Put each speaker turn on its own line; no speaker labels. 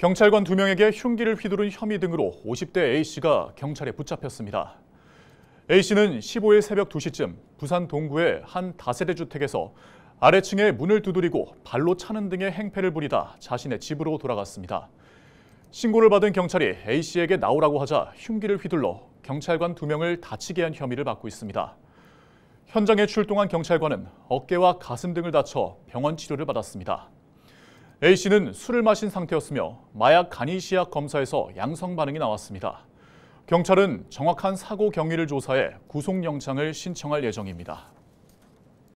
경찰관 두 명에게 흉기를 휘두른 혐의 등으로 50대 A씨가 경찰에 붙잡혔습니다. A씨는 15일 새벽 2시쯤 부산 동구의 한 다세대 주택에서 아래층에 문을 두드리고 발로 차는 등의 행패를 부리다 자신의 집으로 돌아갔습니다. 신고를 받은 경찰이 A씨에게 나오라고 하자 흉기를 휘둘러 경찰관 두명을 다치게 한 혐의를 받고 있습니다. 현장에 출동한 경찰관은 어깨와 가슴 등을 다쳐 병원 치료를 받았습니다. A씨는 술을 마신 상태였으며 마약 간이시약 검사에서 양성 반응이 나왔습니다. 경찰은 정확한 사고 경위를 조사해 구속영장을 신청할 예정입니다.